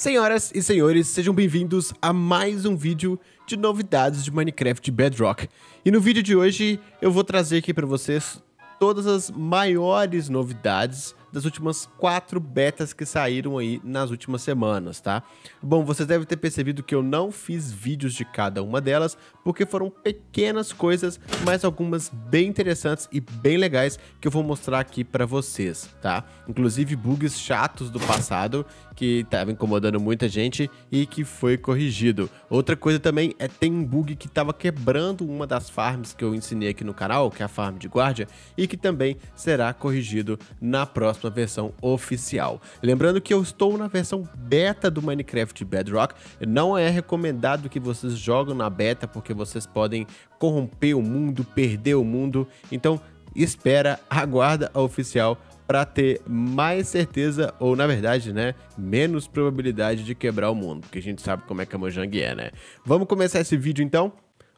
Senhoras e senhores, sejam bem-vindos a mais um vídeo de novidades de Minecraft Bedrock. E no vídeo de hoje eu vou trazer aqui para vocês todas as maiores novidades das últimas quatro betas que saíram aí nas últimas semanas, tá? Bom, vocês devem ter percebido que eu não fiz vídeos de cada uma delas, porque foram pequenas coisas, mas algumas bem interessantes e bem legais que eu vou mostrar aqui para vocês, tá? Inclusive bugs chatos do passado que tava incomodando muita gente e que foi corrigido. Outra coisa também é tem um bug que estava quebrando uma das farms que eu ensinei aqui no canal, que é a farm de guarda, e que também será corrigido na próxima próxima versão oficial. Lembrando que eu estou na versão beta do Minecraft Bedrock, não é recomendado que vocês joguem na beta porque vocês podem corromper o mundo, perder o mundo, então espera, aguarda a oficial para ter mais certeza, ou na verdade, né, menos probabilidade de quebrar o mundo, porque a gente sabe como é que a Mojang é, né? Vamos começar esse vídeo então?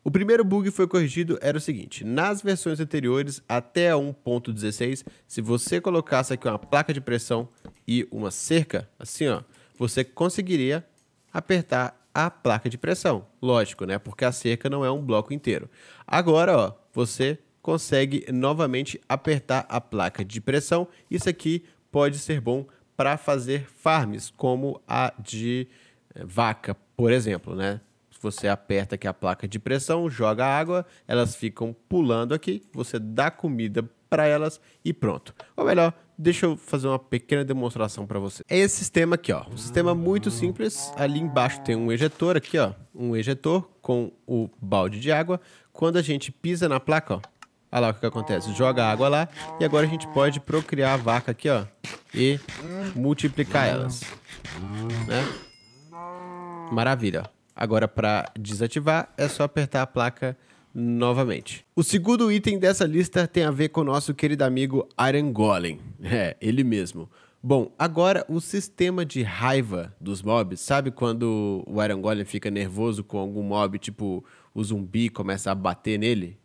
O primeiro bug foi corrigido era o seguinte: nas versões anteriores, até a 1.16, se você colocasse aqui uma placa de pressão e uma cerca, assim ó, você conseguiria apertar a placa de pressão. Lógico, né? Porque a cerca não é um bloco inteiro. Agora, ó, você consegue novamente apertar a placa de pressão. Isso aqui pode ser bom para fazer farms como a de eh, vaca, por exemplo, né? você aperta aqui a placa de pressão, joga água, elas ficam pulando aqui, você dá comida para elas e pronto. Ou melhor, deixa eu fazer uma pequena demonstração para você. É esse sistema aqui, ó. Um sistema muito simples. Ali embaixo tem um ejetor aqui, ó. Um ejetor com o balde de água. Quando a gente pisa na placa, ó. Olha lá o que, que acontece. Joga água lá e agora a gente pode procriar a vaca aqui, ó. E multiplicar elas. Né? Maravilha, ó. Agora, para desativar, é só apertar a placa novamente. O segundo item dessa lista tem a ver com o nosso querido amigo Iron Golem. É, ele mesmo. Bom, agora o sistema de raiva dos mobs, sabe quando o Iron Golem fica nervoso com algum mob, tipo o zumbi começa a bater nele?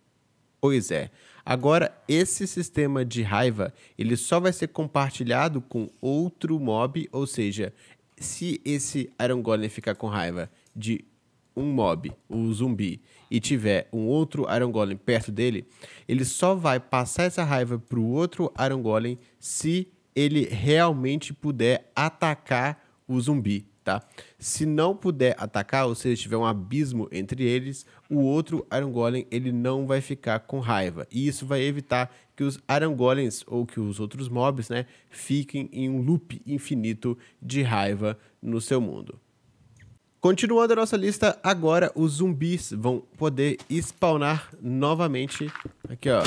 Pois é. Agora esse sistema de raiva, ele só vai ser compartilhado com outro mob, ou seja, se esse Iron Golem ficar com raiva de um mob, o zumbi, e tiver um outro Iron Golem perto dele, ele só vai passar essa raiva pro outro Iron Golem se ele realmente puder atacar o zumbi, tá? Se não puder atacar, ou seja, tiver um abismo entre eles, o outro Iron Golem, ele não vai ficar com raiva. E isso vai evitar que os Iron Golems, ou que os outros mobs, né, fiquem em um loop infinito de raiva no seu mundo. Continuando a nossa lista, agora os zumbis vão poder spawnar novamente aqui, ó,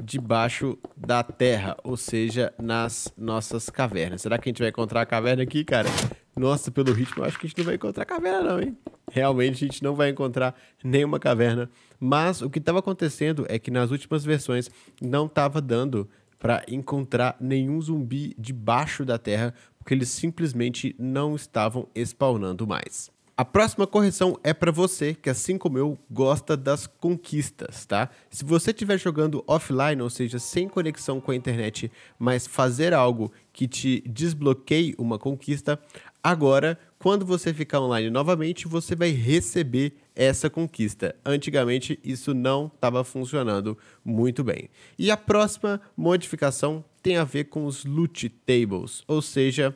debaixo da terra, ou seja, nas nossas cavernas. Será que a gente vai encontrar a caverna aqui, cara? Nossa, pelo ritmo, acho que a gente não vai encontrar caverna não, hein? Realmente a gente não vai encontrar nenhuma caverna. Mas o que estava acontecendo é que nas últimas versões não estava dando para encontrar nenhum zumbi debaixo da terra, porque eles simplesmente não estavam spawnando mais. A próxima correção é para você que, assim como eu, gosta das conquistas, tá? Se você estiver jogando offline, ou seja, sem conexão com a internet, mas fazer algo que te desbloqueie uma conquista, agora, quando você ficar online novamente, você vai receber essa conquista. Antigamente, isso não estava funcionando muito bem. E a próxima modificação tem a ver com os loot tables, ou seja,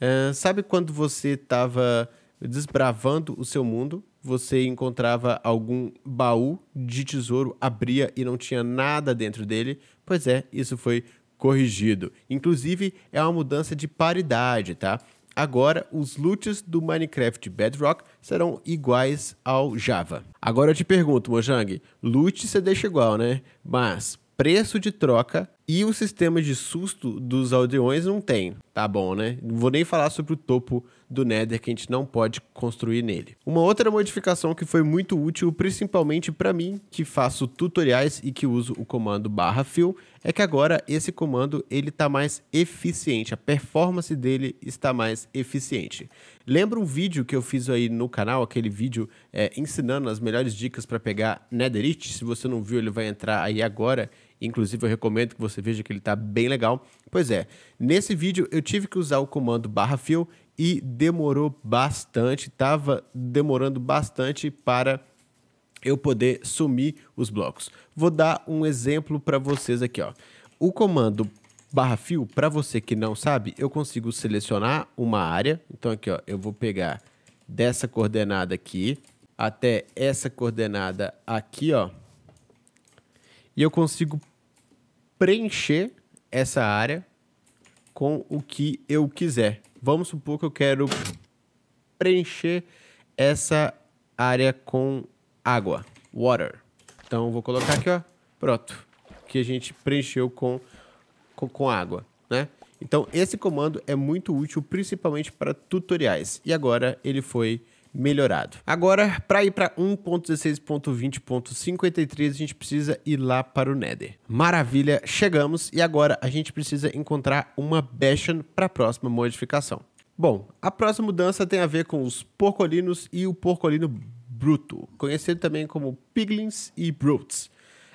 é, sabe quando você estava desbravando o seu mundo, você encontrava algum baú de tesouro, abria e não tinha nada dentro dele? Pois é, isso foi corrigido. Inclusive, é uma mudança de paridade, tá? Agora, os loots do Minecraft Bedrock serão iguais ao Java. Agora eu te pergunto, Mojang, loot você deixa igual, né? Mas preço de troca e o sistema de susto dos aldeões não tem. Tá bom, né? Não vou nem falar sobre o topo do Nether que a gente não pode construir nele. Uma outra modificação que foi muito útil, principalmente para mim, que faço tutoriais e que uso o comando barra fill, é que agora esse comando ele tá mais eficiente, a performance dele está mais eficiente. Lembra um vídeo que eu fiz aí no canal, aquele vídeo é, ensinando as melhores dicas para pegar Netherite? Se você não viu, ele vai entrar aí agora Inclusive, eu recomendo que você veja que ele está bem legal. Pois é, nesse vídeo eu tive que usar o comando barra fill e demorou bastante, estava demorando bastante para eu poder sumir os blocos. Vou dar um exemplo para vocês aqui. Ó. O comando barra fio, para você que não sabe, eu consigo selecionar uma área. Então aqui ó, eu vou pegar dessa coordenada aqui até essa coordenada aqui, ó. E eu consigo preencher essa área com o que eu quiser. Vamos supor que eu quero preencher essa área com água, water. Então vou colocar aqui, ó, pronto, que a gente preencheu com, com, com água, né? Então esse comando é muito útil, principalmente para tutoriais. E agora ele foi melhorado. Agora, para ir para 1.16.20.53, a gente precisa ir lá para o Nether. Maravilha, chegamos e agora a gente precisa encontrar uma Bastion para a próxima modificação. Bom, a próxima mudança tem a ver com os porcolinos e o porcolino bruto, conhecido também como piglins e brutes.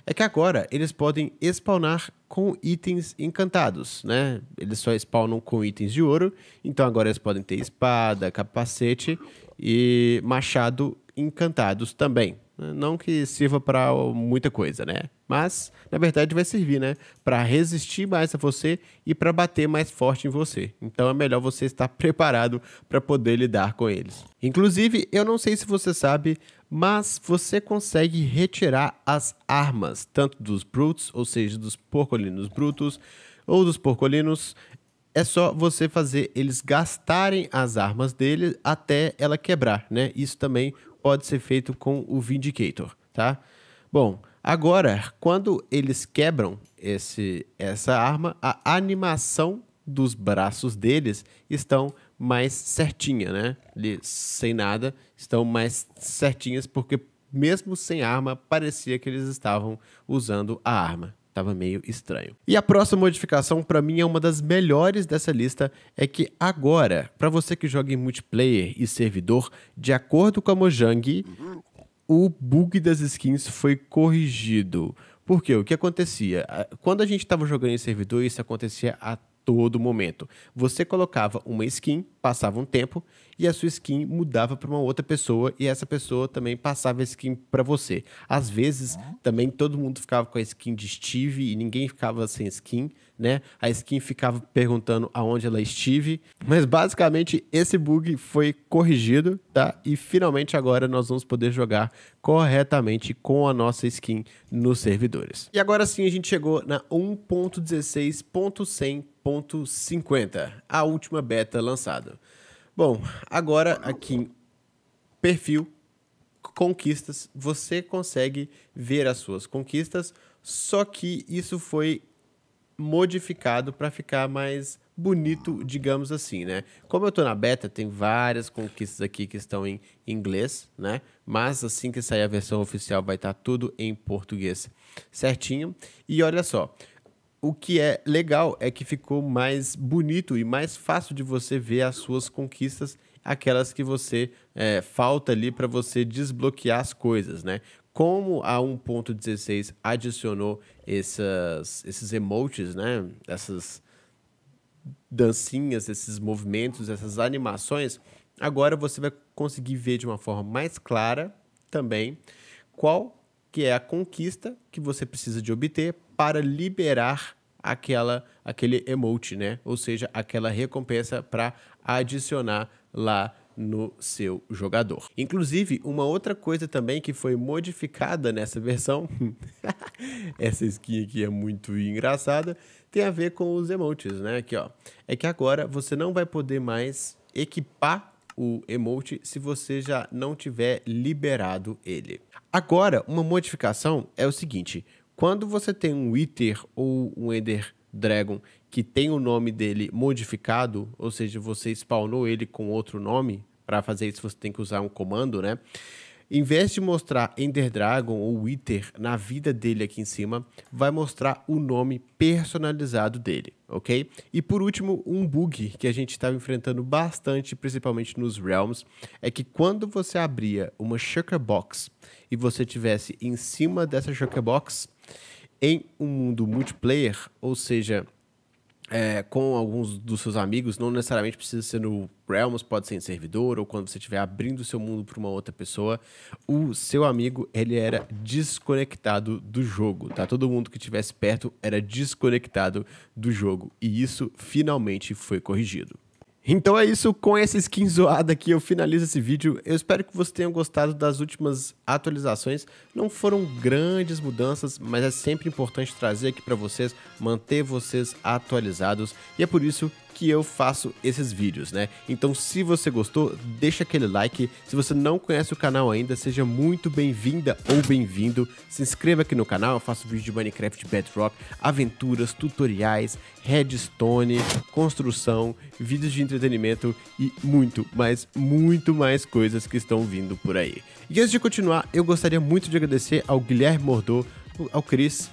É que agora eles podem spawnar com itens encantados, né? Eles só spawnam com itens de ouro, então agora eles podem ter espada, capacete e Machado Encantados também. Não que sirva para muita coisa, né? Mas, na verdade, vai servir, né? Para resistir mais a você e para bater mais forte em você. Então, é melhor você estar preparado para poder lidar com eles. Inclusive, eu não sei se você sabe, mas você consegue retirar as armas, tanto dos Brutes, ou seja, dos Porcolinos Brutos, ou dos Porcolinos, é só você fazer eles gastarem as armas dele até ela quebrar, né? Isso também pode ser feito com o Vindicator, tá? Bom, agora, quando eles quebram esse, essa arma, a animação dos braços deles estão mais certinha, né? sem nada, estão mais certinhas porque mesmo sem arma, parecia que eles estavam usando a arma. Tava meio estranho. E a próxima modificação, para mim, é uma das melhores dessa lista, é que agora, para você que joga em multiplayer e servidor, de acordo com a Mojang, o bug das skins foi corrigido. Porque o que acontecia? Quando a gente estava jogando em servidor, isso acontecia até todo momento. Você colocava uma skin, passava um tempo e a sua skin mudava para uma outra pessoa e essa pessoa também passava a skin para você. Às vezes uhum. também todo mundo ficava com a skin de Steve e ninguém ficava sem skin, né? A skin ficava perguntando aonde ela estive, é mas basicamente esse bug foi corrigido, tá? E finalmente agora nós vamos poder jogar corretamente com a nossa skin nos servidores. E agora sim a gente chegou na 1.16.100 1.50, a última beta lançada. Bom, agora aqui em perfil conquistas, você consegue ver as suas conquistas, só que isso foi modificado para ficar mais bonito, digamos assim, né? Como eu estou na beta, tem várias conquistas aqui que estão em inglês, né? Mas assim que sair a versão oficial vai estar tá tudo em português, certinho? E olha só, o que é legal é que ficou mais bonito e mais fácil de você ver as suas conquistas, aquelas que você é, falta ali para você desbloquear as coisas, né? Como a 1.16 adicionou essas, esses emotes, né? Essas dancinhas, esses movimentos, essas animações, agora você vai conseguir ver de uma forma mais clara também qual que é a conquista que você precisa de obter para liberar aquela aquele emote, né? Ou seja, aquela recompensa para adicionar lá no seu jogador. Inclusive, uma outra coisa também que foi modificada nessa versão, essa skin aqui é muito engraçada, tem a ver com os emotes, né? Aqui, ó. É que agora você não vai poder mais equipar o emote se você já não tiver liberado ele. Agora, uma modificação é o seguinte: quando você tem um Wither ou um Ender Dragon que tem o nome dele modificado, ou seja, você spawnou ele com outro nome, para fazer isso você tem que usar um comando, né? Em vez de mostrar Ender Dragon ou Wither na vida dele aqui em cima, vai mostrar o nome personalizado dele, ok? E por último, um bug que a gente estava tá enfrentando bastante, principalmente nos Realms, é que quando você abria uma Shulker Box e você tivesse em cima dessa Shulker Box em um mundo multiplayer, ou seja, é, com alguns dos seus amigos, não necessariamente precisa ser no Realms, pode ser em servidor ou quando você estiver abrindo o seu mundo para uma outra pessoa, o seu amigo ele era desconectado do jogo, tá? Todo mundo que estivesse perto era desconectado do jogo e isso finalmente foi corrigido. Então é isso, com essa skin zoada aqui eu finalizo esse vídeo. Eu espero que vocês tenham gostado das últimas atualizações. Não foram grandes mudanças, mas é sempre importante trazer aqui para vocês, manter vocês atualizados. E é por isso que eu faço esses vídeos, né? Então, se você gostou, deixa aquele like. Se você não conhece o canal ainda, seja muito bem-vinda ou bem-vindo. Se inscreva aqui no canal, eu faço vídeo de Minecraft Bedrock, aventuras, tutoriais, redstone, construção, vídeos de entretenimento e muito, mas muito mais coisas que estão vindo por aí. E antes de continuar, eu gostaria muito de agradecer ao Guilherme Mordô, ao Cris,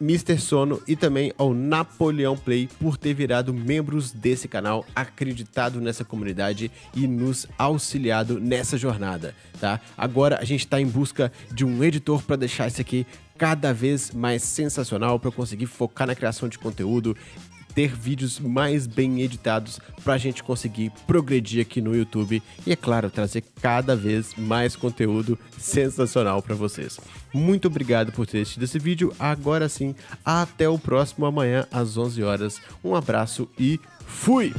Mr. Sono e também ao Napoleão Play por ter virado membros desse canal, acreditado nessa comunidade e nos auxiliado nessa jornada, tá? Agora a gente está em busca de um editor para deixar isso aqui cada vez mais sensacional para eu conseguir focar na criação de conteúdo, ter vídeos mais bem editados para a gente conseguir progredir aqui no YouTube e, é claro, trazer cada vez mais conteúdo sensacional para vocês. Muito obrigado por ter assistido esse vídeo. Agora sim, até o próximo amanhã às 11 horas. Um abraço e fui!